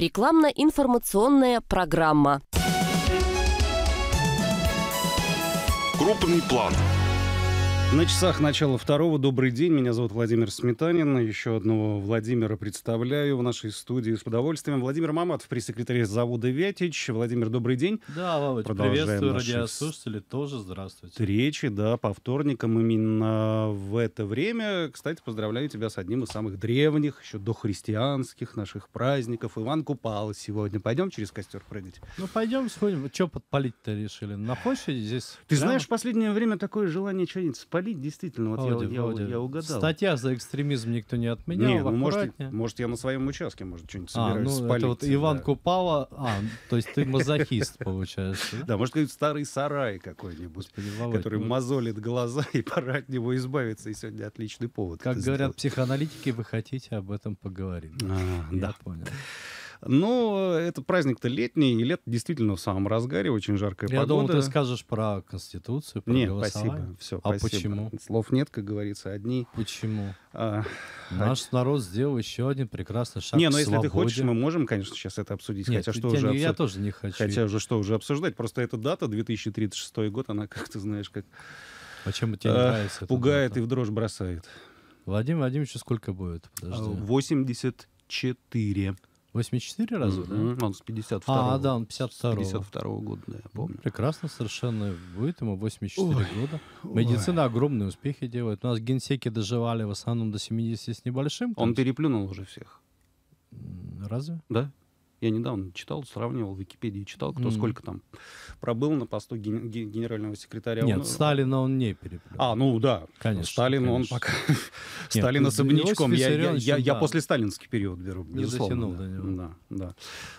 Рекламно-информационная программа. Крупный план. На часах начала второго. Добрый день. Меня зовут Владимир Сметанин. Еще одного Владимира представляю в нашей студии с удовольствием. Владимир Маматов, пресс-секретарь завода «Вятич». Владимир, добрый день. Да, Володь, Продолжаем приветствую радиослушатели. Тоже здравствуйте. Речи, да, по вторникам именно в это время. Кстати, поздравляю тебя с одним из самых древних, еще дохристианских наших праздников. Иван Купал. сегодня. Пойдем через костер прыгать? Ну, пойдем сходим. Че подпалить-то решили? На площади здесь? Ты прямо... знаешь, в последнее время такое желание что-нибудь полить, действительно, вот Володя, я, Володя. я, я угадал. Статья за экстремизм никто не отменял, не, ну, может, может, я на своем участке, может, что-нибудь а, ну, спалить. Это вот Иван да. Купала, а, то есть ты мазохист, получается. Да, может, какой-нибудь старый сарай какой-нибудь, который ну мозолит глаза, и пора от него избавиться, и сегодня отличный повод. Как говорят психоаналитики, вы хотите об этом поговорить. А, да, понял. Но э, этот праздник-то летний, и лет действительно в самом разгаре, очень жаркая Я погода. Я думал, ты скажешь про Конституцию, про Нет, спасибо, все, А спасибо. почему? Слов нет, как говорится, одни. Почему? А, Наш а... народ сделал еще один прекрасный шаг Не, но ну, если свободе. ты хочешь, мы можем, конечно, сейчас это обсудить. Нет, хотя что я, уже обсуд... я тоже не хочу. Хотя уже что уже обсуждать. Просто эта дата, 2036 год, она, как то знаешь, как... Почему тебе не а, нравится? Пугает и в дрожь бросает. Владимир Владимировичу сколько будет? Подожди. 84. А, 84 раза, mm-hmm. да? Он с 52 А, да, он 52 52 года, да, я помню. Прекрасно совершенно будет ему 84 Ой. года. Медицина Ой. огромные успехи делает. У нас генсеки доживали в основном до 70 с небольшим. Он переплюнул уже всех. Разве? Да. Я недавно читал, сравнивал в Википедии, читал, кто mm. сколько там пробыл на посту ген- генерального секретаря. Нет, он... Э, Сталина он не переплел. А, ну да. Конечно. Сталин конечно. он пока... Нет, Сталин ну, особнячком. Я, я, я, да. я после сталинский период беру, не безусловно. Не дотянул да. до него. Да, да.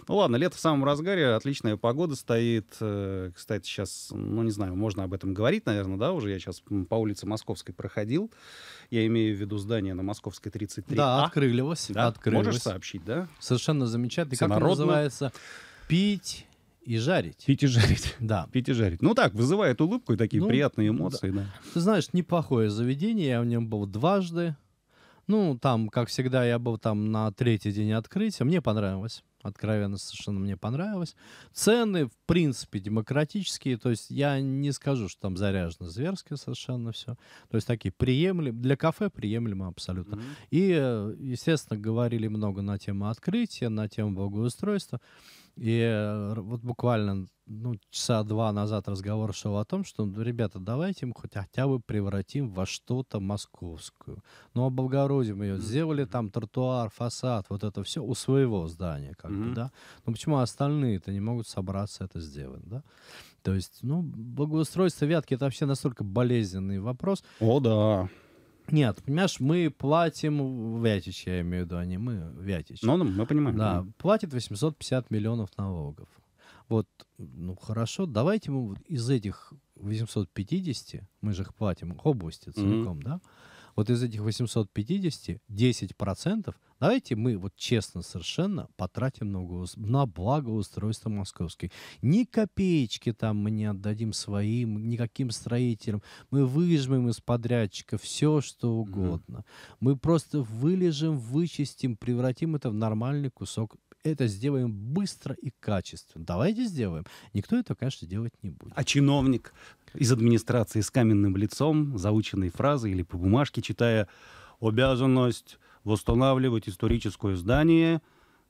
Ну ладно, лето в самом разгаре, отличная погода стоит. Э, кстати, сейчас, ну не знаю, можно об этом говорить, наверное, да, уже я сейчас по улице Московской проходил. Я имею в виду здание на Московской 33. А. Да, открылось. Да? открылось. Можешь сообщить, да? Совершенно замечательно. Как народно. называется «Пить и жарить. Пить и жарить. Да. Пить и жарить. Ну так, вызывает улыбку и такие ну, приятные эмоции. Да. Да. Ты знаешь, неплохое заведение, я в нем был дважды. Ну, там, как всегда, я был там на третий день открытия. Мне понравилось откровенно совершенно мне понравилось. Цены, в принципе, демократические, то есть я не скажу, что там заряжено зверски совершенно все. То есть такие приемлемые, для кафе приемлемо абсолютно. Mm-hmm. И, э, естественно, говорили много на тему открытия, на тему благоустройства. И э, вот буквально ну, часа два назад разговор шел о том, что, ну, ребята, давайте мы хоть хотя бы превратим во что-то московскую. Ну, облагородим ее, сделали там тротуар, фасад, вот это все у своего здания, как бы, да. Ну, почему остальные-то не могут собраться это сделать, да? То есть, ну, благоустройство Вятки — это вообще настолько болезненный вопрос. О, да. Нет, понимаешь, мы платим, Вятич, я имею в виду, а не мы, Вятич. Ну, ну, мы понимаем. Да, платит 850 миллионов налогов. Вот, ну хорошо, давайте мы из этих 850, мы же их платим области целиком, mm-hmm. да, вот из этих 850 10%, давайте мы вот честно совершенно потратим на, угол, на благоустройство московской. Ни копеечки там мы не отдадим своим, никаким строителям. Мы выжмем из подрядчика все, что угодно. Mm-hmm. Мы просто вылежим, вычистим, превратим это в нормальный кусок это сделаем быстро и качественно. Давайте сделаем. Никто это, конечно, делать не будет. А чиновник из администрации с каменным лицом, заученной фразой или по бумажке, читая обязанность восстанавливать историческое здание,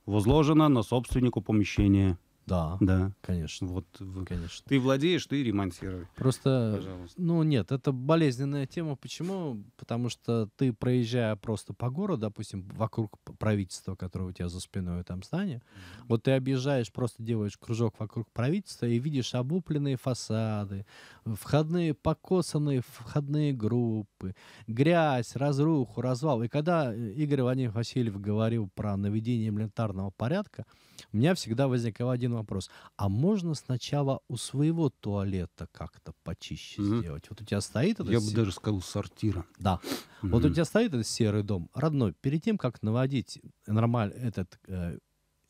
возложена на собственнику помещения. Да. Да. Конечно. Вот, конечно. Ты владеешь, ты ремонтируй. Просто, пожалуйста. ну нет, это болезненная тема. Почему? Потому что ты, проезжая просто по городу, допустим, вокруг правительства, которое у тебя за спиной там здание, mm-hmm. вот ты объезжаешь, просто делаешь кружок вокруг правительства и видишь облупленные фасады, входные покосанные входные группы, грязь, разруху, развал. И когда э, Игорь Владимирович Васильев говорил про наведение элементарного порядка, у меня всегда возникал один вопрос. А можно сначала у своего туалета как-то почище mm-hmm. сделать? Вот у тебя стоит этот... Я сер... бы даже сказал сортира. Да. Mm-hmm. Вот у тебя стоит этот серый дом. Родной, перед тем, как наводить нормально этот э,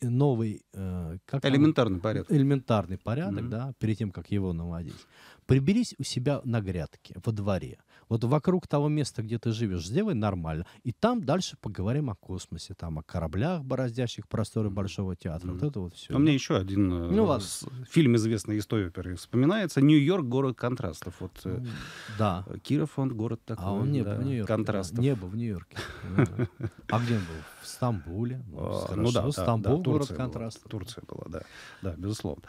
новый... Э, как элементарный он? порядок. Элементарный порядок, mm-hmm. да, перед тем, как его наводить. Приберись у себя на грядке, во дворе. Вот вокруг того места, где ты живешь, сделай нормально. И там дальше поговорим о космосе, там о кораблях, бороздящих просторы Большого театра. Mm-hmm. Вот это вот все. у а меня еще один э, ну, вас фильм известный из оперы вспоминается. «Нью-Йорк. Город контрастов». Вот, э, да. Э, Киров, он город а такой. А он не да, был в Нью-Йорке. Контрастов. Не был в Нью-Йорке. А где он был? В Стамбуле. Ну, а, ну да, Стамбул, город контрастов. Турция была, да. Да, безусловно.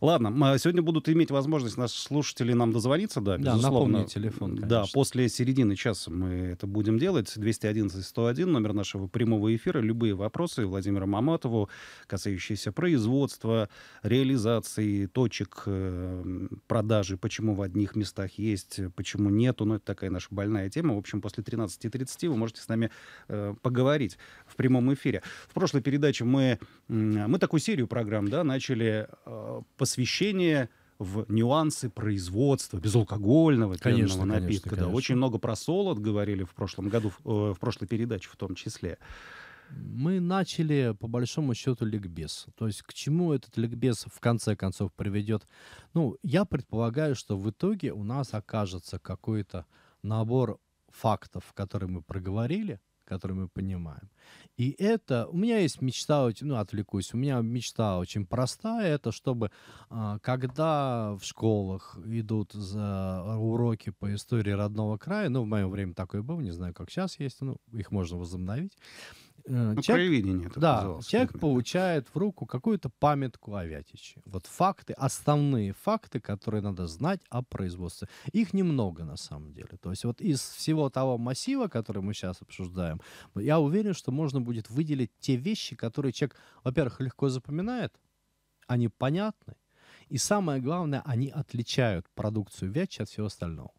Ладно, сегодня будут иметь возможность нас слушать слушателей нам дозвониться, да, да безусловно. Напомни телефон, конечно. Да, после середины часа мы это будем делать. 211-101, номер нашего прямого эфира. Любые вопросы Владимиру Маматову, касающиеся производства, реализации точек э, продажи, почему в одних местах есть, почему нету. Ну, это такая наша больная тема. В общем, после 13.30 вы можете с нами э, поговорить в прямом эфире. В прошлой передаче мы, мы такую серию программ да, начали э, посвящение в нюансы производства безалкогольного конечно, пенного напитка. Конечно, конечно. Да, очень много про солод говорили в прошлом году, в, э, в прошлой передаче в том числе. Мы начали, по большому счету, ликбез. То есть к чему этот ликбез в конце концов приведет? Ну, я предполагаю, что в итоге у нас окажется какой-то набор фактов, которые мы проговорили, которые мы понимаем. И это, у меня есть мечта, ну, отвлекусь, у меня мечта очень простая, это чтобы, а, когда в школах идут за уроки по истории родного края, ну, в моем время такое было, не знаю, как сейчас есть, ну, их можно возобновить, Э, ну, человек, это да, человек получает в руку какую-то памятку о Вятиче. Вот факты, основные факты, которые надо знать о производстве. Их немного на самом деле. То есть вот из всего того массива, который мы сейчас обсуждаем, я уверен, что можно будет выделить те вещи, которые человек, во-первых, легко запоминает, они понятны, и самое главное, они отличают продукцию Вятича от всего остального.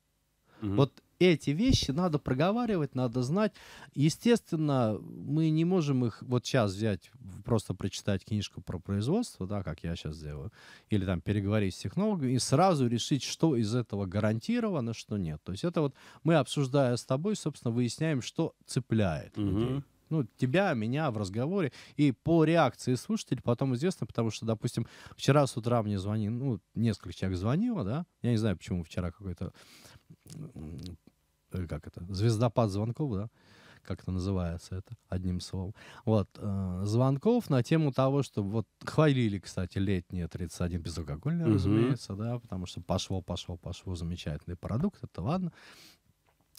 Угу. Вот эти вещи надо проговаривать, надо знать. Естественно, мы не можем их вот сейчас взять, просто прочитать книжку про производство, да, как я сейчас делаю, или там переговорить с технологами, и сразу решить, что из этого гарантировано, что нет. То есть это вот мы, обсуждая с тобой, собственно, выясняем, что цепляет угу. людей ну, тебя, меня в разговоре, и по реакции слушателей потом известно, потому что, допустим, вчера с утра мне звонил, ну, несколько человек звонило, да, я не знаю, почему вчера какой-то Э, как это, звездопад звонков, да, как это называется, это одним словом. Вот, э, звонков на тему того, что вот хвалили, кстати, летние 31 безалкогольные, угу. разумеется, да, потому что пошло, пошло, пошло, замечательный продукт, это ладно.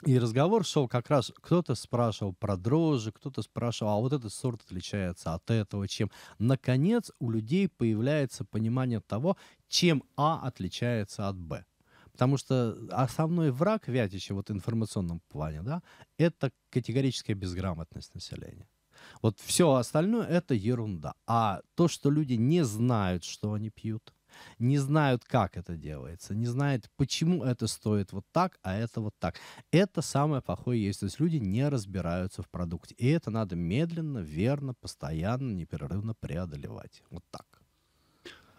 И разговор шел как раз, кто-то спрашивал про дрожжи, кто-то спрашивал, а вот этот сорт отличается от этого, чем. Наконец у людей появляется понимание того, чем А отличается от Б. Потому что основной враг Вятича вот в информационном плане, да, это категорическая безграмотность населения. Вот все остальное это ерунда. А то, что люди не знают, что они пьют, не знают, как это делается, не знают, почему это стоит вот так, а это вот так. Это самое плохое есть. То есть люди не разбираются в продукте. И это надо медленно, верно, постоянно, непрерывно преодолевать. Вот так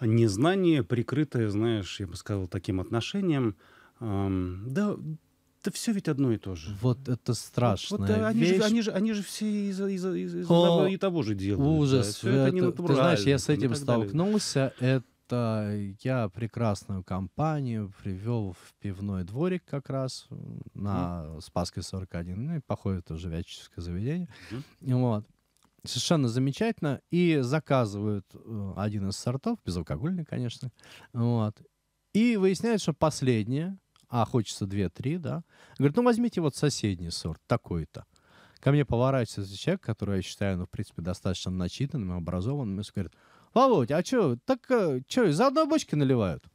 незнание, прикрытое, знаешь, я бы сказал, таким отношением. Эм, да, да все ведь одно и то же. Вот это страшно. Вот, они, вещь... же, они, же, они же все из, из, из, из О, одного и того же делают. Ужас. Да. Это, это Ты знаешь, я с этим ну, столкнулся. Далее. Это я прекрасную компанию привел в пивной дворик как раз на mm. Спасской 41. Ну, и походит уже заведение. Mm. Вот. Совершенно замечательно. И заказывают э, один из сортов, безалкогольный, конечно. Вот. И выясняют, что последнее, а хочется две-три, да, говорит, ну возьмите вот соседний сорт, такой-то. Ко мне поворачивается человек, который я считаю, ну, в принципе, достаточно начитанным, образованным, и говорит, Володь, а что, так э, что, из одной бочки наливают?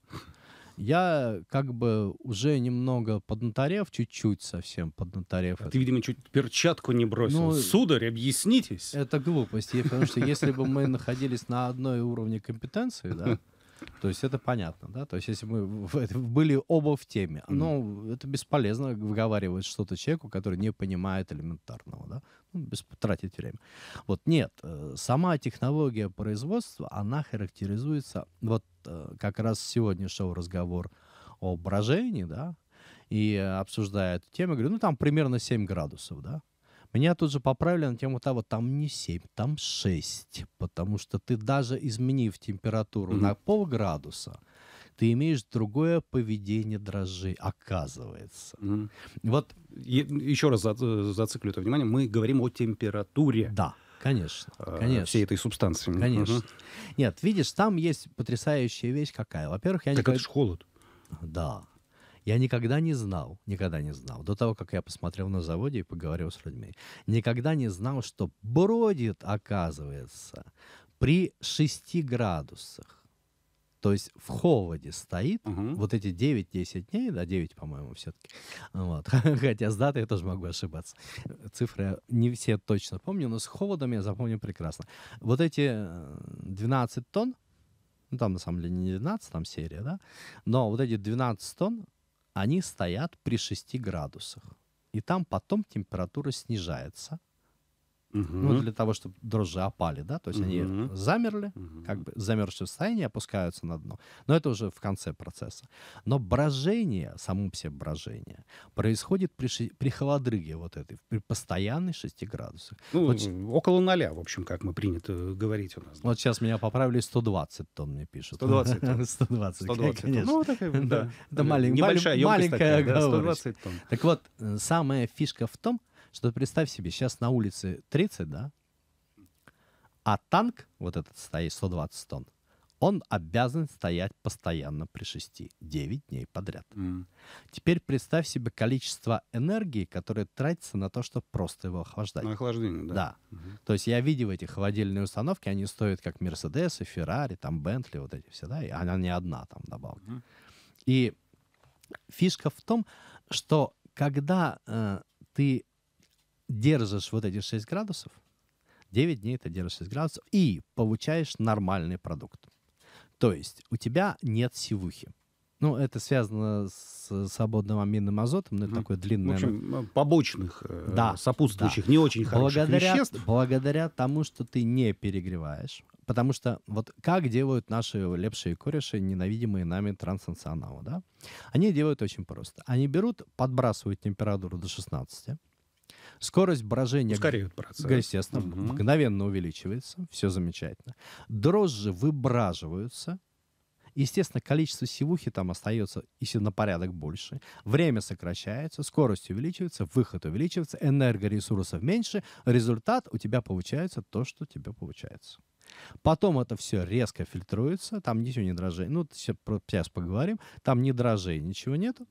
Я как бы уже немного поднаторев, чуть-чуть совсем поднаторев. А ты, видимо, чуть перчатку не бросил. Ну, Сударь, объяснитесь. Это глупость, потому что если бы мы находились на одной уровне компетенции, да, то есть это понятно, да? То есть если мы были оба в теме, но mm-hmm. это бесполезно выговаривать что-то человеку, который не понимает элементарного, да? Ну, без, тратить время. Вот нет, э, сама технология производства, она характеризуется, вот э, как раз сегодня шел разговор о брожении, да, и э, обсуждая эту тему, говорю, ну там примерно 7 градусов, да, меня тут же поправили на тему того, там не 7, там 6, потому что ты даже изменив температуру mm-hmm. на полградуса, ты имеешь другое поведение дрожжей, оказывается. Mm-hmm. Вот еще раз за- зациклю это внимание, мы говорим о температуре. Да. Конечно, а, конечно. Всей этой субстанции. Конечно. Угу. Нет, видишь, там есть потрясающая вещь какая. Во-первых, я так не... Так это же холод. Да. Я никогда не знал, никогда не знал, до того, как я посмотрел на заводе и поговорил с людьми, никогда не знал, что бродит, оказывается, при 6 градусах. То есть в холоде стоит угу. вот эти 9-10 дней, да, 9, по-моему, все-таки. Вот. Хотя с датой я тоже могу ошибаться. Цифры не все точно помню, но с холодом я запомню прекрасно. Вот эти 12 э, тонн, ну там на самом деле не 12, там серия, да, но вот эти 12 тонн они стоят при 6 градусах. И там потом температура снижается, Угу. Ну, для того, чтобы дрожжи опали, да, то есть угу. они замерли, угу. как бы замерзшие в состоянии, опускаются на дно. Но это уже в конце процесса. Но брожение, само все брожение, происходит при, ши... при холодрыге вот этой, при постоянной 6 градусах. Ну, вот, около нуля, в общем, как мы принято э, говорить у нас. Да. Вот сейчас меня поправили 120 тонн, мне пишут. 120 тонн. 120, 120 конечно. Тонн. Ну, такая, да. Это маленькая, маленькая 120 тонн. Так вот, э, самая фишка в том, что представь себе, сейчас на улице 30, да, а танк, вот этот стоит 120 тонн, он обязан стоять постоянно при 6, 9 дней подряд. Mm. Теперь представь себе количество энергии, которое тратится на то, чтобы просто его охлаждать. На охлаждение, да. Да. Mm-hmm. То есть я видел эти холодильные установки, они стоят как Мерседесы, Феррари, там Бентли, вот эти все, да, и она не одна там добавка. Угу. mm И фишка в том, что когда э, ты держишь вот эти 6 градусов, 9 дней ты держишь 6 градусов и получаешь нормальный продукт. То есть у тебя нет сивухи. Ну, это связано с свободным аминным азотом, ну это mm. такое длинное... В общем, э, побочных, э, да, сопутствующих, да. не очень хороших благодаря, веществ. Благодаря тому, что ты не перегреваешь. Потому что вот как делают наши лепшие кореши, ненавидимые нами транснационалы, да? Они делают очень просто. Они берут, подбрасывают температуру до 16, Скорость брожения... Ускоряют процесс. Естественно, угу. мгновенно увеличивается. Все замечательно. Дрожжи выбраживаются. Естественно, количество сивухи там остается если на порядок больше. Время сокращается, скорость увеличивается, выход увеличивается, энергоресурсов меньше. Результат у тебя получается то, что у тебя получается. Потом это все резко фильтруется, там ничего не дрожжей. Ну, сейчас поговорим. Там ни дрожжей, ничего нету.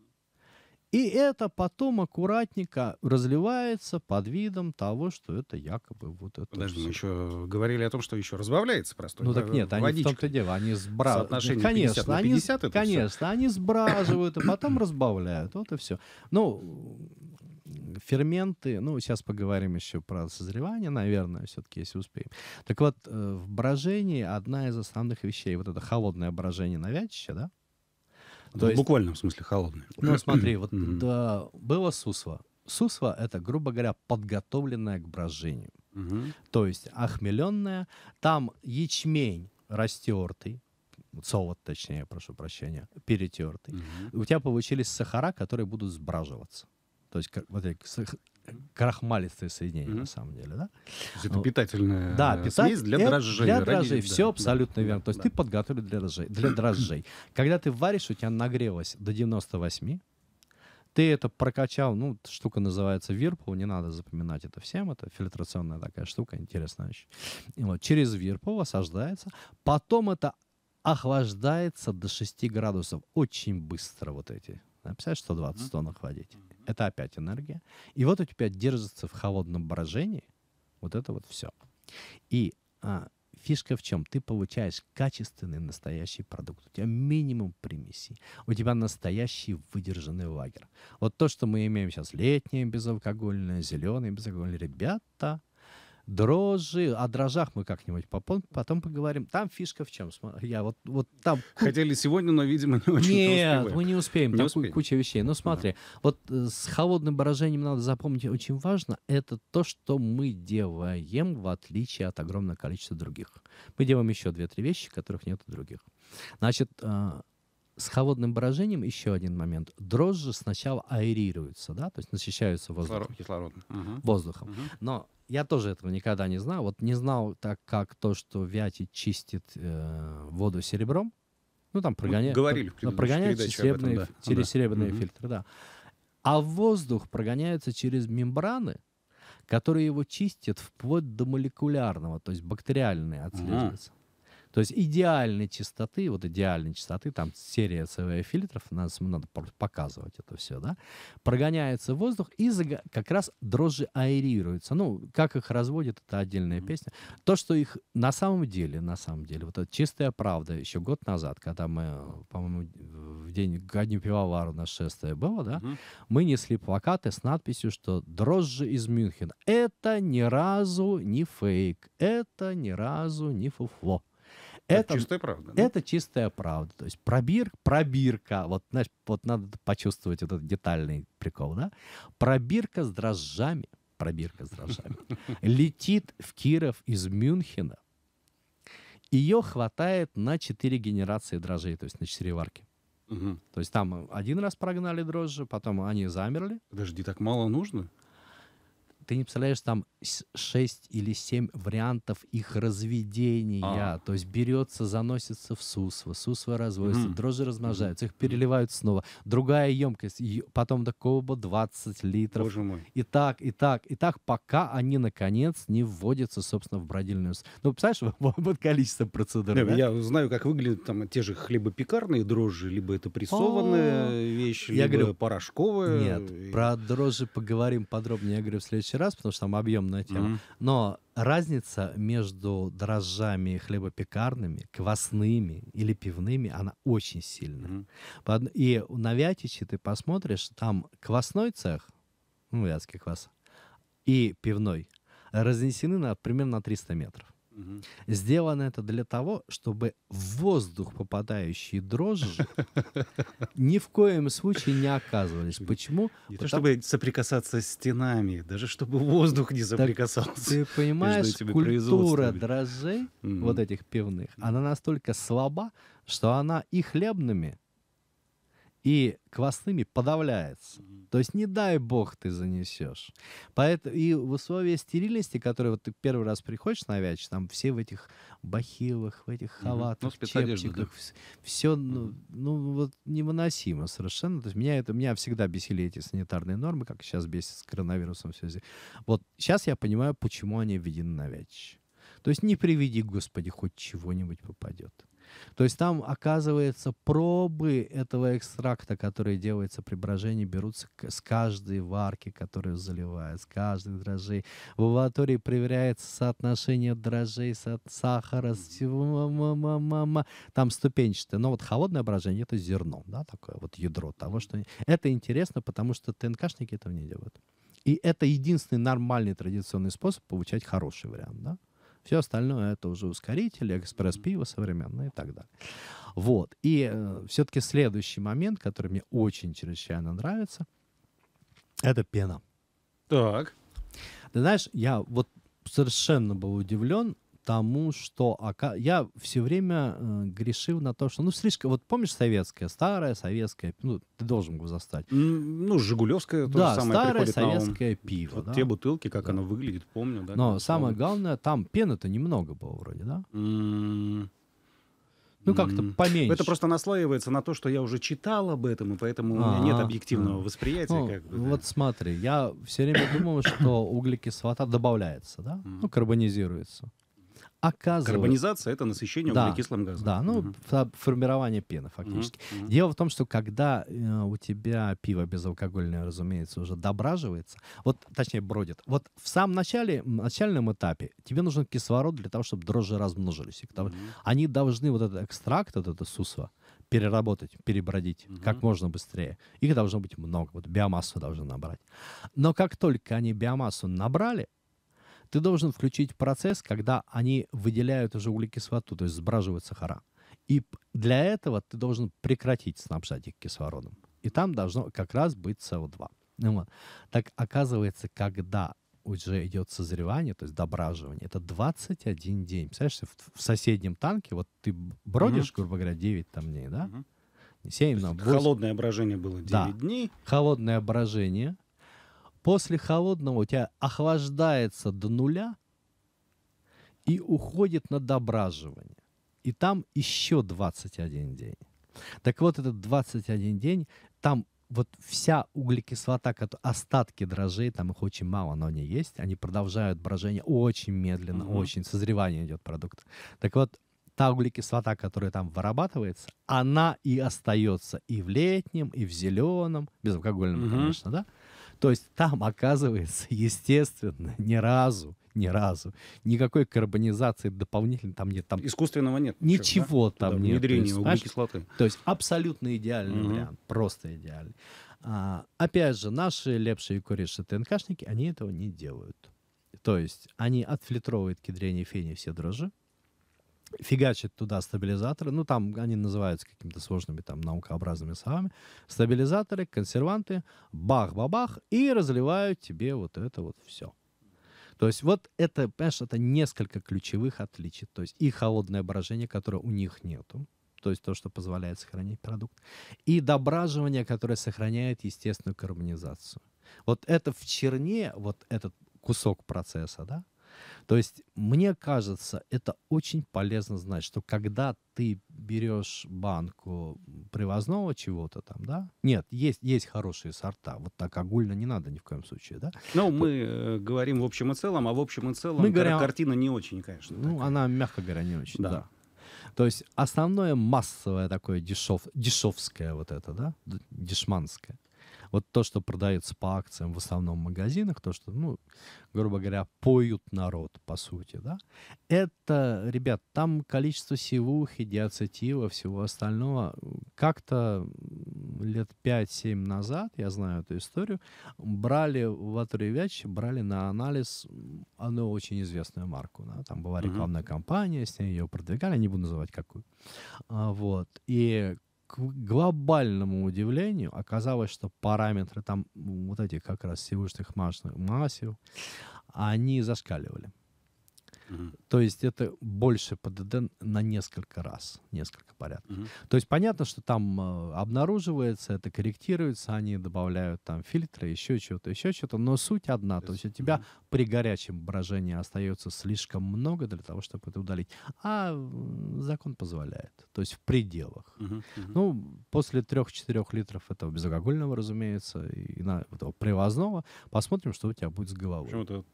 И это потом аккуратненько разливается под видом того, что это якобы вот это. Подожди, мы еще говорили о том, что еще разбавляется просто. Ну так нет, водичка. они в том-то дело, они сбраживают. Конечно, 50 они, 50 это конечно, все. они сбраживают, а потом разбавляют. Вот и все. Ну, ферменты, ну, сейчас поговорим еще про созревание, наверное, все-таки, если успеем. Так вот, э, в брожении одна из основных вещей, вот это холодное брожение на да, то ну, в есть... буквальном смысле холодный Ну смотри, вот да, было сусва. Сусва — это, грубо говоря, подготовленное к брожению. То есть охмеленная. Там ячмень растертый, солод, точнее, прошу прощения, перетертый. У тебя получились сахара, которые будут сбраживаться. То есть вот эти крахмалистые соединения, mm-hmm. на самом деле, да? То есть это ну, питательная да, э, питательное. смесь для дрожжей. Для дрожжей, все да, абсолютно да, верно. То есть да. ты подготовил для дрожжей. Для дрожжей. Когда ты варишь, у тебя нагрелось до 98, ты это прокачал, ну, штука называется Вирпул, не надо запоминать это всем, это фильтрационная такая штука, интересная вещь. И вот, через Вирпул осаждается, потом это охлаждается до 6 градусов. Очень быстро вот эти написать Представляешь, 120 тонн охладитель. Это опять энергия. И вот у тебя держится в холодном брожении вот это вот все. И а, фишка в чем? Ты получаешь качественный настоящий продукт. У тебя минимум примесей. У тебя настоящий выдержанный лагерь. Вот то, что мы имеем сейчас летнее безалкогольное, зеленое безалкогольное. Ребята, дрожжи. О дрожжах мы как-нибудь потом, потом поговорим. Там фишка в чем? Я вот, вот там... Хотели сегодня, но, видимо, не очень Нет, успеваем. мы не успеем. Не успеем. куча вещей. Но ну, смотри, да. вот э, с холодным брожением надо запомнить очень важно. Это то, что мы делаем, в отличие от огромного количества других. Мы делаем еще две-три вещи, которых нет у других. Значит, э, с холодным брожением еще один момент. Дрожжи сначала аэрируются, да, то есть насыщаются воздухом. кислородом. Воздухом. Угу. Но я тоже этого никогда не знал. Вот не знал так, как то, что Вяти чистит э, воду серебром. Ну, там прогоняет. Говорили в ну, прогоняют серебряные, этом, да. через да. серебряные угу. фильтры, да. А воздух прогоняется через мембраны, которые его чистят вплоть до молекулярного, то есть бактериальные отслеживаются. Ага. То есть идеальной чистоты, вот идеальной чистоты, там серия СВ фильтров, нас, надо показывать это все, да, прогоняется воздух и заг... как раз дрожжи аэрируются. Ну, как их разводят, это отдельная песня. То, что их на самом деле, на самом деле, вот это чистая правда, еще год назад, когда мы, по-моему, в день ко дню пивовара у было, да, угу. мы несли плакаты с надписью, что дрожжи из Мюнхена. Это ни разу не фейк, это ни разу не фуфло. Это, чистая правда. Да? Это чистая правда. То есть пробир, пробирка. Вот, знаешь, вот надо почувствовать этот детальный прикол, да? Пробирка с дрожжами. Пробирка с дрожжами. Летит в Киров из Мюнхена. Ее хватает на 4 генерации дрожжей, то есть на 4 варки. Угу. То есть там один раз прогнали дрожжи, потом они замерли. Подожди, так мало нужно? ты не представляешь, там 6 или 7 вариантов их разведения. А. То есть берется, заносится в сусво, сусво разводится, mm. дрожжи размножаются, их переливают снова. Другая емкость, потом такого колба 20 литров. Боже мой. И так, и так, и так, пока они, наконец, не вводятся, собственно, в бродильную... Ну, представляешь, вот количество процедур, да, да? Я знаю, как выглядят там те же хлебопекарные дрожжи, либо это прессованная вещь, либо порошковая. Нет, про дрожжи поговорим подробнее, я говорю, в следующий раз, потому что там объемная тема. Mm-hmm. Но разница между дрожжами хлебопекарными, квасными или пивными, она очень сильная. Mm-hmm. И на Вятичи ты посмотришь, там квасной цех, ну, вятский квас, и пивной разнесены на, примерно на 300 метров. Сделано это для того, чтобы воздух попадающие дрожжи ни в коем случае не оказывались. Почему? Не то, чтобы соприкасаться с стенами, даже чтобы воздух не соприкасался. Ты понимаешь, культура дрожжей, вот этих пивных, она настолько слаба, что она и хлебными и квасными подавляется. То есть не дай бог ты занесешь. Поэтому и в условиях стерильности, которые вот ты первый раз приходишь на вяч, там все в этих бахилах, в этих ну, халатах, угу. ну, чепчиках, да. все ну, ну вот невыносимо совершенно. То есть меня это меня всегда бесили эти санитарные нормы, как сейчас бесит с коронавирусом все здесь. Вот сейчас я понимаю, почему они введены на вяч. То есть не приведи, Господи, хоть чего-нибудь попадет. То есть там, оказывается, пробы этого экстракта, которые делаются при брожении, берутся с каждой варки, которую заливают, с каждой дрожжей. В лаборатории проверяется соотношение дрожжей, со- сахара, всего, мама, мама. Там ступенчатое. Но вот холодное брожение — это зерно, да, такое вот ядро того, что... Это интересно, потому что ТНКшники этого не делают. И это единственный нормальный традиционный способ получать хороший вариант, да? Все остальное это уже ускорители, экспресс-пиво современное и так далее. Вот. И э, все-таки следующий момент, который мне очень чрезвычайно нравится, это пена. Так. Ты знаешь, я вот совершенно был удивлен, тому, что я все время э, грешил на то, что, ну, слишком, вот помнишь советское, старое советское, ну, ты должен его застать. Ну, Жигулевское то да, же самое старое советское пиво. Вот да? те бутылки, как да. оно выглядит, помню. Да, Но самое слово. главное, там пены-то немного было вроде, да? Mm. Ну, как-то поменьше. Это просто наслаивается на то, что я уже читал об этом, и поэтому у меня нет а, объективного а. восприятия. Ну, как бы, да. Вот смотри, я все время думал, что углекислота добавляется, да? Ну, карбонизируется оказывают... Карбонизация — это насыщение да, углекислым газом. Да, ну, угу. формирование пены фактически. Угу, угу. Дело в том, что когда э, у тебя пиво безалкогольное, разумеется, уже дображивается, вот, точнее, бродит, вот в самом начале, в начальном этапе тебе нужен кислород для того, чтобы дрожжи размножились. И, угу. Они должны вот этот экстракт, вот это сусло переработать, перебродить угу. как можно быстрее. Их должно быть много, вот биомассу должны набрать. Но как только они биомассу набрали, ты должен включить процесс, когда они выделяют уже углекислоту, то есть сбраживают сахара. И для этого ты должен прекратить снабжать их кислородом. И там должно как раз быть СО2. Ну вот. Так оказывается, когда уже идет созревание, то есть дображивание, это 21 день. Представляешь, в, в соседнем танке, вот ты бродишь, mm грубо говоря, 9 там дней, да? mm 7, 8. Холодное брожение было 9 да. дней. Холодное брожение. После холодного у тебя охлаждается до нуля и уходит на дображивание. И там еще 21 день. Так вот, этот 21 день, там вот вся углекислота, остатки дрожжей, там их очень мало, но они есть, они продолжают брожение очень медленно, угу. очень, созревание идет продукт. Так вот, та углекислота, которая там вырабатывается, она и остается и в летнем, и в зеленом, безалкогольном, угу. конечно, да? То есть там, оказывается, естественно, ни разу ни разу. Никакой карбонизации дополнительно там нет. Там Искусственного нет. Ничего да? там Туда, нет. Внедрение то есть, углекислоты. То есть абсолютно идеальный угу. вариант. Просто идеальный. А, опять же, наши лепшие и куриши ТНКшники, они этого не делают. То есть они отфильтровывают кедрение фени все дрожжи, фигачит туда стабилизаторы, ну там они называются какими-то сложными там наукообразными словами, стабилизаторы, консерванты, бах-бабах, и разливают тебе вот это вот все. То есть вот это, понимаешь, это несколько ключевых отличий. То есть и холодное брожение, которое у них нету, то есть то, что позволяет сохранить продукт, и дображивание, которое сохраняет естественную карбонизацию. Вот это в черне, вот этот кусок процесса, да, то есть, мне кажется, это очень полезно знать, что когда ты берешь банку привозного чего-то там, да? Нет, есть, есть хорошие сорта. Вот так огульно не надо ни в коем случае, да? Ну, мы э, говорим в общем и целом, а в общем и целом мы говорим, картина не очень, конечно. Ну, такая. она, мягко говоря, не очень, да. да. То есть основное массовое такое дешев, дешевское вот это, да, дешманское. Вот то, что продается по акциям в основном в магазинах, то, что, ну, грубо говоря, поют народ, по сути, да, это, ребят, там количество сивухи, диацетила, всего остального. Как-то лет 5-7 назад, я знаю эту историю, брали в Атревяч, брали на анализ одну очень известную марку, да, там была рекламная кампания, с ней ее продвигали, не буду называть какую. А, вот. И к глобальному удивлению оказалось, что параметры там, вот эти как раз сивушных массив, они зашкаливали. Угу. То есть это больше ПДД на несколько раз, несколько порядков. Угу. То есть понятно, что там э, обнаруживается, это корректируется, они добавляют там фильтры, еще что-то, еще что-то, но суть одна. То есть, то есть у тебя угу. при горячем брожении остается слишком много для того, чтобы это удалить. А закон позволяет, то есть в пределах. Угу. Ну, после 3-4 литров этого безалкогольного, разумеется, и на, этого привозного, посмотрим, что у тебя будет с головой. Почему-то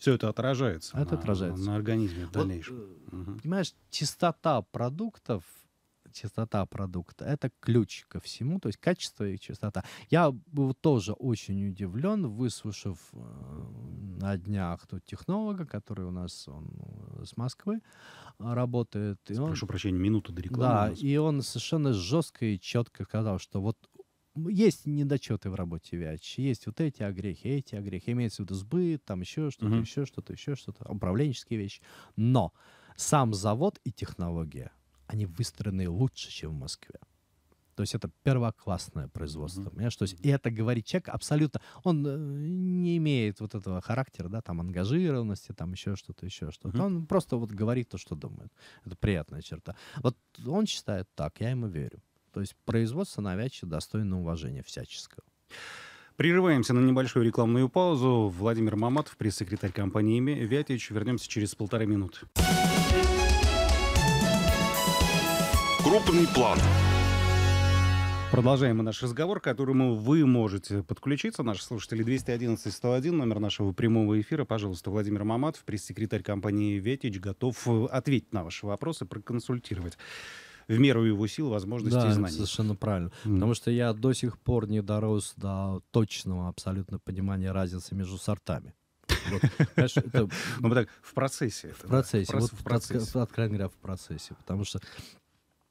все это отражается. Это на, отражается. На организме в дальнейшем. Вот, э, угу. Понимаешь, чистота продуктов чистота продукта. Это ключ ко всему, то есть качество и чистота. Я был тоже очень удивлен, выслушав э, на днях тут технолога, который у нас он э, с Москвы э, работает. И Прошу он, прощения, минуту до рекламы. Да, и он совершенно жестко и четко сказал, что вот есть недочеты в работе Виач, есть вот эти огрехи, эти огрехи, имеется в виду сбыт, там еще что-то, mm-hmm. еще что-то, еще что-то, управленческие вещи. Но сам завод и технология, они выстроены лучше, чем в Москве. То есть это первоклассное производство. Mm-hmm. Понимаешь? То есть, и это говорит человек абсолютно... Он э, не имеет вот этого характера, да, там, ангажированности, там, еще что-то, еще что-то. Mm-hmm. Он просто вот говорит то, что думает. Это приятная черта. Вот он считает так, я ему верю. То есть производство навязчиво достойно уважения всяческого. Прерываемся на небольшую рекламную паузу. Владимир Маматов, пресс-секретарь компании «Вятич». Вернемся через полторы минуты. Крупный план. Продолжаем мы наш разговор, к которому вы можете подключиться. Наши слушатели 211-101, номер нашего прямого эфира. Пожалуйста, Владимир Маматов, пресс-секретарь компании «Ветич», готов э, ответить на ваши вопросы, проконсультировать в меру его сил, возможностей да, и знаний. совершенно правильно. Mm. Потому что я до сих пор не дорос до точного абсолютно понимания разницы между сортами. Вот, это... Ну, так, в процессе. в процессе. Вот, в процессе. откровенно говоря, в процессе. Потому что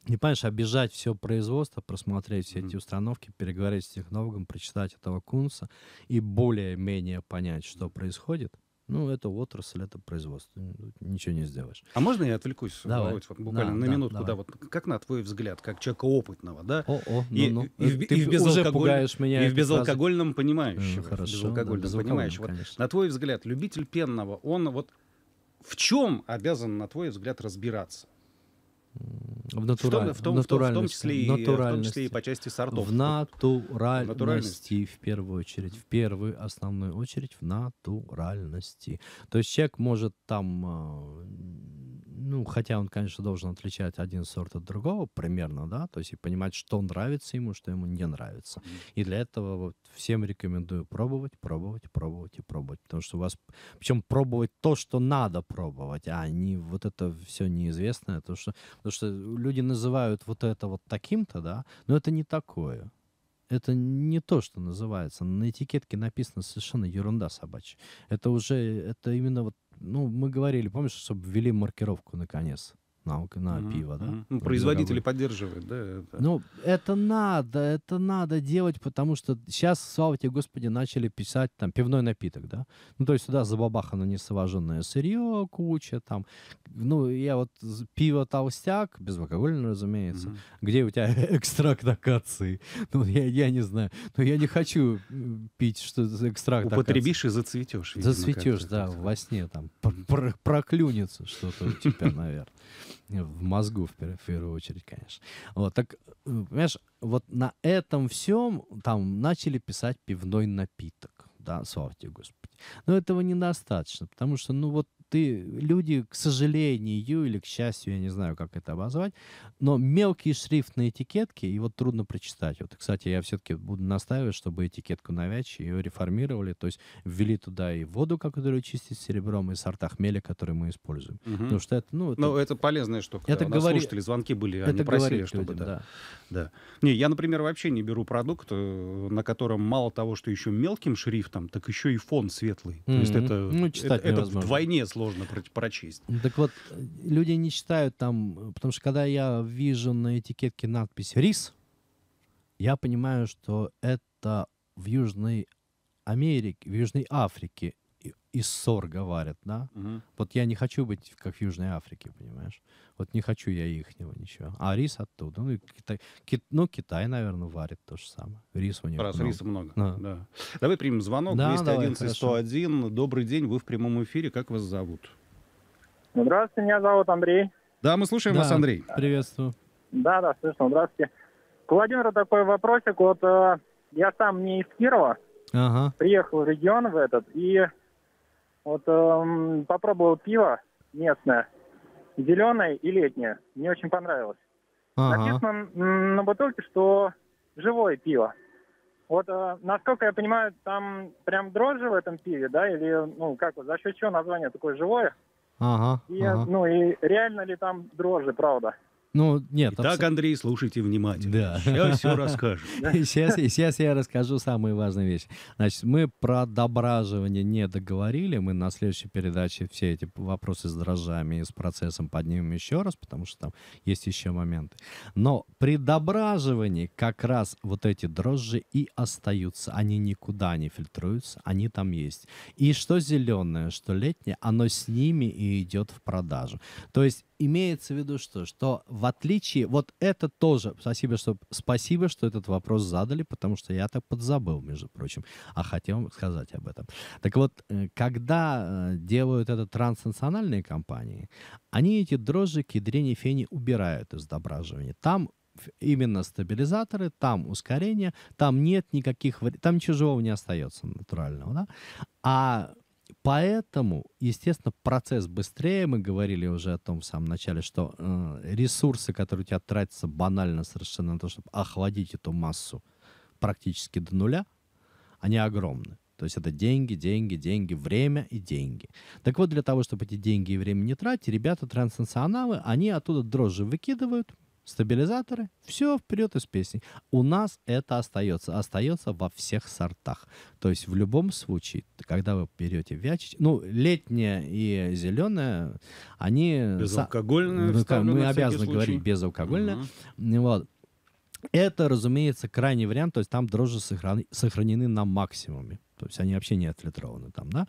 не понимаешь, обижать все производство, просмотреть все эти установки, переговорить с технологом, прочитать этого кунса и более-менее понять, что происходит — ну, это отрасль, это производство. Ничего не сделаешь. А можно я отвлекусь давай. Вот, буквально на, на минутку? Да, да, вот, как на твой взгляд, как человека опытного, да? О, о, и, ну, ну и, и, ты и в безалкоголь... уже пугаешь меня. И в безалкогольном понимающего. Ну, хорошо, безалкогольном да, безалкогольном, понимающего. Конечно. Вот, на твой взгляд, любитель пенного, он вот в чем обязан, на твой взгляд, разбираться? В, натура... в, том, в, том, в, том, в, том числе и, в том числе и по части сортов. В натуральности, натуральности в первую очередь. В первую основную очередь в натуральности. То есть человек может там а, ну, хотя он, конечно, должен отличать один сорт от другого примерно, да, то есть и понимать, что нравится ему, что ему не нравится. И для этого вот всем рекомендую пробовать, пробовать, пробовать и пробовать, потому что у вас, причем пробовать то, что надо пробовать, а не вот это все неизвестное, то, что, потому что люди называют вот это вот таким-то, да, но это не такое это не то, что называется. На этикетке написано совершенно ерунда собачья. Это уже, это именно вот ну, мы говорили, помнишь, чтобы ввели маркировку наконец? налог на mm-hmm. пиво, да? Mm-hmm. Ну, производители поддерживают, да? Это. Ну, это надо, это надо делать, потому что сейчас, слава тебе, Господи, начали писать там пивной напиток, да? Ну, то есть сюда забабахано несоваженное сырье, куча там. Ну, я вот пиво толстяк, безалкогольное, разумеется, mm-hmm. где у тебя экстракт акации? Ну, я, я не знаю. Но ну, я не хочу пить, что экстракт Употребишь акации. и зацветешь. Видимо, зацветешь, да, во сне там проклюнется что-то у тебя, наверное. В мозгу, в, первую очередь, конечно. Вот, так, э, понимаешь, вот на этом всем там начали писать пивной напиток, да, слава тебе, Господи. Но этого недостаточно, потому что, ну, вот ты, люди, к сожалению или к счастью, я не знаю, как это обозвать, но мелкие шрифтные этикетки, и вот трудно прочитать. Вот, кстати, я все-таки буду настаивать, чтобы этикетку навячи, ее реформировали, то есть ввели туда и воду, которую чистить серебром, и сорта хмеля, которые мы используем. Угу. Потому что это, ну, ну это... Ну, это полезная штука. Это да. говори... слушатели звонки были, это они просили, чтобы... Людям, да. да. да. Не, я, например, вообще не беру продукт, э, на котором мало того, что еще мелким шрифтом, так еще и фон светлый. Mm-hmm. То есть это, ну, это, это вдвойне сложно сложно прочесть. Ну, так вот, люди не читают там, потому что когда я вижу на этикетке надпись «Рис», я понимаю, что это в Южной Америке, в Южной Африке и ссор говорят, да? Угу. Вот я не хочу быть как в Южной Африке, понимаешь? Вот не хочу я ихнего ничего. А рис оттуда. Ну, Китай, Кит, ну Китай, наверное, варит то же самое. Рис у них Раз, много. риса много. Да. Да. Давай примем звонок. Да, 211-101. Добрый день, вы в прямом эфире. Как вас зовут? Здравствуйте, меня зовут Андрей. Да, мы слушаем да, вас, Андрей. Приветствую. Да, да, слышно. Здравствуйте. К Владимиру такой вопросик. Вот э, я сам не из Кирова. Ага. Приехал в регион в этот. И вот эм, попробовал пиво местное, зеленое и летнее. Мне очень понравилось. Ага. Написано на бутылке, что живое пиво. Вот, э, насколько я понимаю, там прям дрожжи в этом пиве, да, или, ну, как вот, за счет чего название такое живое? Ага, и, ага. Ну, и реально ли там дрожжи, правда? Ну, нет. Итак, абсолютно... Андрей, слушайте внимательно. Да. Сейчас все расскажу. Сейчас, сейчас я расскажу самую важную вещь. Значит, мы про дображивание не договорили. Мы на следующей передаче все эти вопросы с дрожжами и с процессом поднимем еще раз, потому что там есть еще моменты. Но при дображивании как раз вот эти дрожжи и остаются. Они никуда не фильтруются, они там есть. И что зеленое, что летнее, оно с ними и идет в продажу. То есть имеется в виду что? Что в отличие, вот это тоже, спасибо что, спасибо, что этот вопрос задали, потому что я так подзабыл, между прочим, а хотел сказать об этом. Так вот, э, когда э, делают это транснациональные компании, они эти дрожжи, кедрени, фени убирают из дображивания. Там именно стабилизаторы, там ускорение, там нет никаких, там чужого не остается натурального, да? А поэтому, естественно, процесс быстрее. Мы говорили уже о том в самом начале, что э, ресурсы, которые у тебя тратятся банально совершенно на то, чтобы охладить эту массу практически до нуля, они огромны. То есть это деньги, деньги, деньги, время и деньги. Так вот, для того, чтобы эти деньги и время не тратить, ребята транснационалы, они оттуда дрожжи выкидывают, стабилизаторы, все вперед из песни. У нас это остается, остается во всех сортах. То есть в любом случае, когда вы берете вячить, ну, летняя и зеленая, они... Безалкогольная. Со... Мы обязаны говорить безалкогольная. Угу. Вот. Это, разумеется, крайний вариант, то есть там дрожжи сохран... сохранены на максимуме. То есть они вообще не отфильтрованы там, да?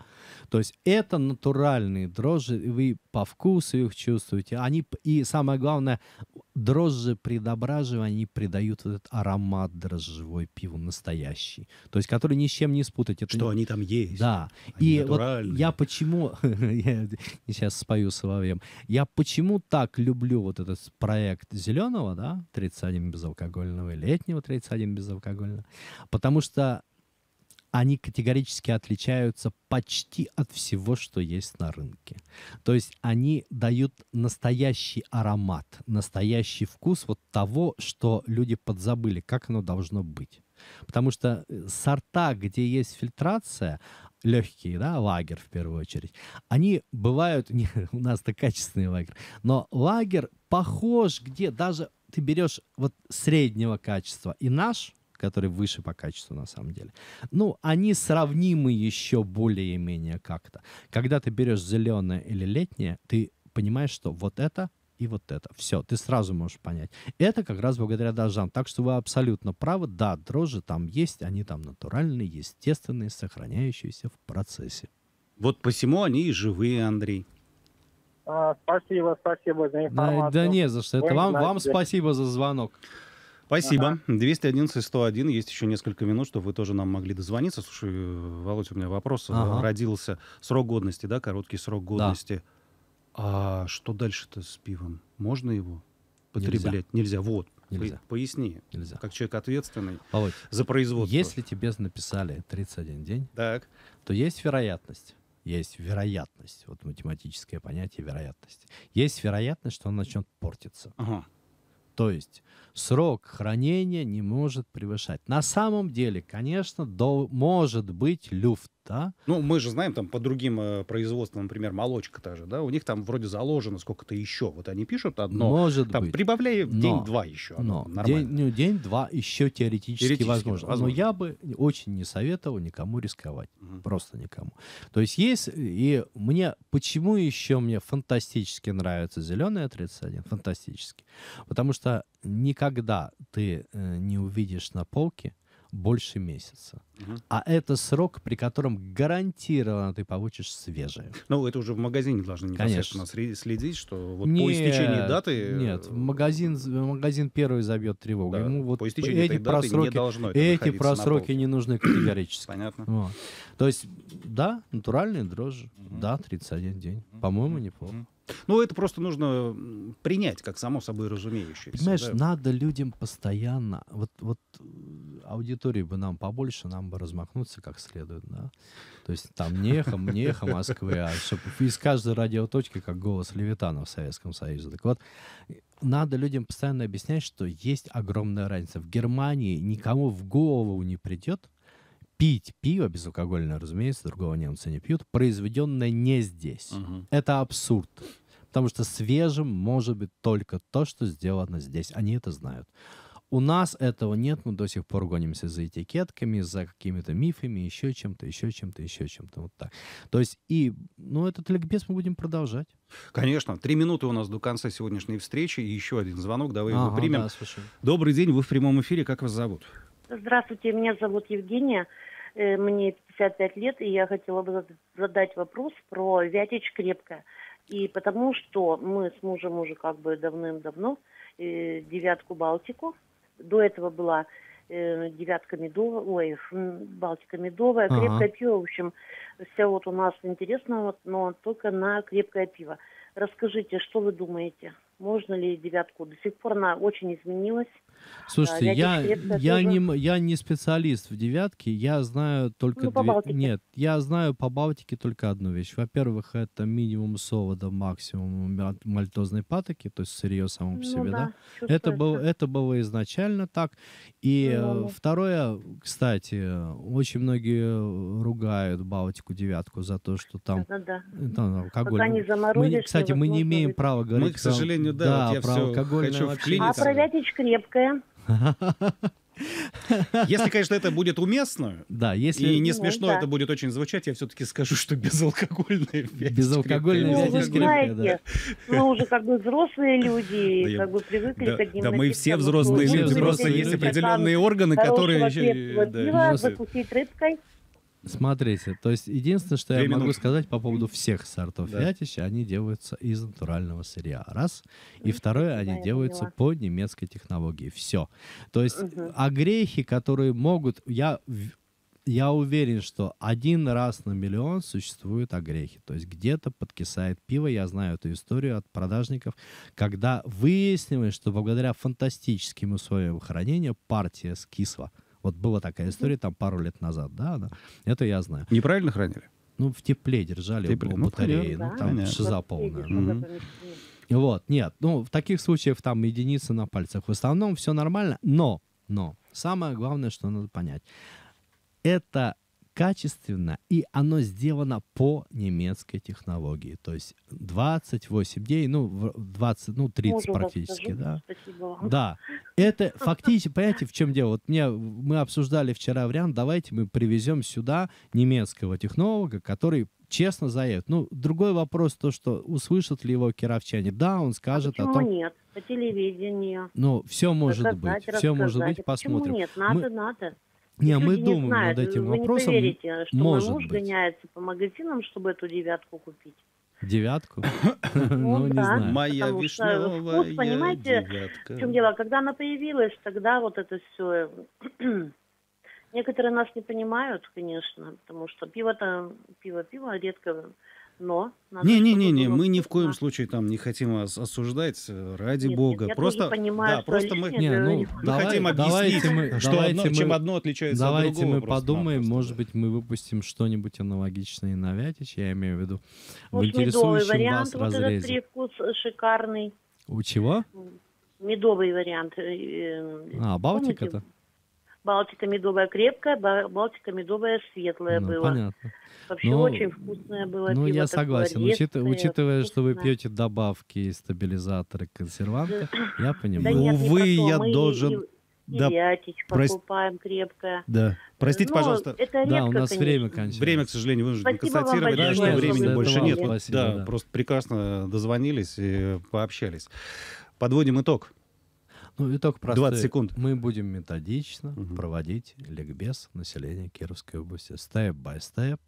То есть это натуральные дрожжи, вы по вкусу их чувствуете. Они, и самое главное, дрожжи предображивая, они придают этот аромат дрожжевой пиву настоящий. То есть который ни с чем не спутать. Это Что не... они там есть. Да. Они и вот я почему... я сейчас спою соловьем. Я почему так люблю вот этот проект зеленого, да, 31 безалкогольного, летнего 31 безалкогольного? Потому что они категорически отличаются почти от всего, что есть на рынке. То есть они дают настоящий аромат, настоящий вкус вот того, что люди подзабыли, как оно должно быть. Потому что э, сорта, где есть фильтрация, легкие, да, лагер в первую очередь, они бывают, не, у нас-то качественный лагер, но лагер похож, где даже ты берешь вот среднего качества и наш – который выше по качеству на самом деле. Ну, они сравнимы еще более-менее как-то. Когда ты берешь зеленое или летнее, ты понимаешь, что вот это и вот это. Все, ты сразу можешь понять. Это как раз благодаря дождям. Так что вы абсолютно правы. Да, дрожжи там есть, они там натуральные, естественные, сохраняющиеся в процессе. Вот посему они и живые, Андрей. А, спасибо, спасибо за информацию. Да, да не за что. Это вам, вам спасибо за звонок. Спасибо. Ага. 211-101. Есть еще несколько минут, чтобы вы тоже нам могли дозвониться. Слушай, Володь, у меня вопрос. Э, ага. Родился срок годности, да, короткий срок годности. Да. А что дальше-то с пивом? Можно его потреблять? Нельзя. Нельзя. Вот. Нельзя. Поясни. Нельзя. Как человек ответственный Володь, за производство. Если тебе написали 31 день, так. то есть вероятность. Есть вероятность. Вот математическое понятие вероятности. Есть вероятность, что он начнет портиться. Ага. То есть срок хранения не может превышать. На самом деле, конечно, до, может быть люфт да? Ну, мы же знаем там по другим э, производствам, например, молочка та же, да, у них там вроде заложено сколько-то еще. Вот они пишут одно, Может там быть. прибавляй день-два еще. Но день, ну, день-два еще теоретически, теоретически возможно. возможно. Но я бы очень не советовал никому рисковать. Угу. Просто никому. То есть есть, и мне, почему еще мне фантастически нравится зеленая отрицание, фантастически. Потому что никогда ты э, не увидишь на полке больше месяца. Угу. А это срок, при котором гарантированно ты получишь свежее. Ну, это уже в магазине должны непосредственно Конечно. следить, что вот нет, по истечении даты... Нет, э, магазин, магазин первый забьет тревогу. Да, Ему вот по истечении эти даты просроки, не должно Эти просроки не нужны категорически. Понятно. Вот. То есть, да, натуральные дрожжи, угу. да, 31 день. Угу. По-моему, неплохо. Угу. Ну, это просто нужно принять, как само собой разумеющееся. Понимаешь, да? надо людям постоянно... Вот, вот э, аудитории бы нам побольше, нам бы размахнуться как следует, да? То есть там не эхо, не эхо Москвы, а чтобы из каждой радиоточки как голос Левитана в Советском Союзе. Так вот, надо людям постоянно объяснять, что есть огромная разница. В Германии никому в голову не придет, пить пиво безалкогольное, разумеется, другого немцы не пьют, произведенное не здесь. Угу. Это абсурд. Потому что свежим может быть только то, что сделано здесь. Они это знают. У нас этого нет, мы до сих пор гонимся за этикетками, за какими-то мифами, еще чем-то, еще чем-то, еще чем-то. Вот так. То есть, и, ну, этот ликбез мы будем продолжать. Конечно. Три минуты у нас до конца сегодняшней встречи. И еще один звонок, давай ага, его примем. Да, Добрый день, вы в прямом эфире, как вас зовут? Здравствуйте, меня зовут Евгения. Э, мне 55 лет, и я хотела бы задать вопрос про вятич крепко. И потому что мы с мужем уже как бы давным-давно э, девятку Балтику, до этого была э, девятка медовая, ой, Балтика медовая, ага. пиво, в общем, все вот у нас интересно, вот, но только на крепкое пиво. Расскажите, что вы думаете? можно ли девятку. До сих пор она очень изменилась. Слушайте, а, я, я, не, я не специалист в девятке, я знаю только... Ну, две... Нет, я знаю по Балтике только одну вещь. Во-первых, это минимум солода, максимум мальтозной патоки, то есть сырье само по ну себе, да? да? Это, было это было изначально так. И ну, э, ну, ну, второе, кстати, очень многие ругают Балтику девятку за то, что там, да, да. там алкоголь... мы, кстати, мы не имеем права говорить... Мы, к сожалению, алкоголю, да, да вот я про все алкоголь хочу вклиниться. А проветрить крепкое. Если, конечно, это будет уместно, да, если и не ну, смешно да. это будет очень звучать, я все-таки скажу, что безалкогольное безалкогольное ну, вы знаете, да. Ну, мы уже как бы взрослые люди, да, как бы привыкли да, к одним. Да, мы все взрослые люди, просто есть определенные органы, которые э, запустить рыбкой. Смотрите, то есть единственное, что Две я минуты. могу сказать по поводу всех сортов да. ятища, они делаются из натурального сырья, раз. И второе, они да, делаются по немецкой технологии. Все. То есть угу. огрехи, а которые могут... Я я уверен, что один раз на миллион существуют огрехи. То есть где-то подкисает пиво. Я знаю эту историю от продажников, когда выяснилось, что благодаря фантастическим условиям хранения партия скисла. Угу. Вот была такая история там пару лет назад, да, да. Это я знаю. Неправильно хранили? Ну, в тепле держали тепле. Ну, батареи, ну, ну там понятно. шиза полная. Угу. Вот, нет, ну, в таких случаях там единицы на пальцах. В основном все нормально, но, но, самое главное, что надо понять, это качественно, и оно сделано по немецкой технологии. То есть 28 дней, ну, 20, ну, 30 Мужу практически, да. Спасибо. Да. Это фактически, понимаете, в чем дело? Вот мне, мы обсуждали вчера вариант, давайте мы привезем сюда немецкого технолога, который честно заявит. Ну, другой вопрос, то, что услышат ли его кировчане. Да, он а скажет а о том... нет? По телевидению. Ну, все может быть. Все может быть, а посмотрим. Почему нет? Надо, мы... надо. Не, Люди мы не думаем знают. над этим Вы вопросом. не поверите, что Может мой муж быть. гоняется по магазинам, чтобы эту девятку купить. Девятку? Ну, не знаю. Моя вишневая понимаете, девятка. в чем дело? Когда она появилась, тогда вот это все... Э, некоторые нас не понимают, конечно, потому что пиво-то, пиво-пиво редко но... Не-не-не, мы ни в коем случае там не хотим вас осуждать, э, ради нет, бога. Нет, просто, понимаю, да, просто мы, не, ну, мы давай, хотим объяснить, давайте мы, что давайте одно, мы, чем одно отличается давайте от другого. Давайте мы подумаем, просто, может да. быть, мы выпустим что-нибудь аналогичное на Вятич, я имею в виду, вот в интересующем вариант, вас вот этот привкус э, шикарный. У чего? Медовый вариант. Э, а, Балтика-то? Балтика медовая крепкая, Балтика медовая светлая ну, была. Понятно. Вообще ну, очень вкусное было Ну, пиво я согласен. Учитывая, учитывая что вы пьете добавки стабилизаторы, консерванты, я понимаю. Да Увы, не я Мы должен... И, да, покупаем крепкое. Да. Простите, Но пожалуйста. Это редко, да, у нас конечно. время кончается. Время, к сожалению, вынуждены Спасибо констатировать, да, времени да, больше нет. Спасибо, да, да, просто прекрасно дозвонились и пообщались. Подводим итог. Ну, итог простой. 20 секунд. Мы будем методично угу. проводить ликбез населения Кировской области. Степ-бай-степ,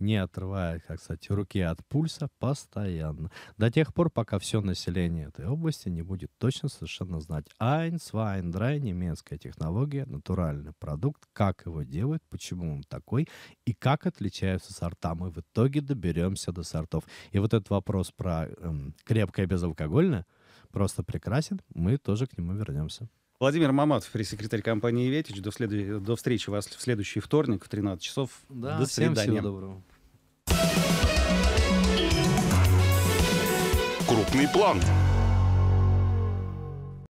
не отрывая, как сказать, руки от пульса постоянно. До тех пор, пока все население этой области не будет точно совершенно знать. айн свайн drei, немецкая технология, натуральный продукт, как его делают, почему он такой и как отличаются сорта. Мы в итоге доберемся до сортов. И вот этот вопрос про эм, крепкое безалкогольное – просто прекрасен, мы тоже к нему вернемся. Владимир Маматов, пресс-секретарь компании «Ветич». До, след... До встречи вас в следующий вторник в 13 часов. Да, До всем свидания. всего доброго. Крупный план.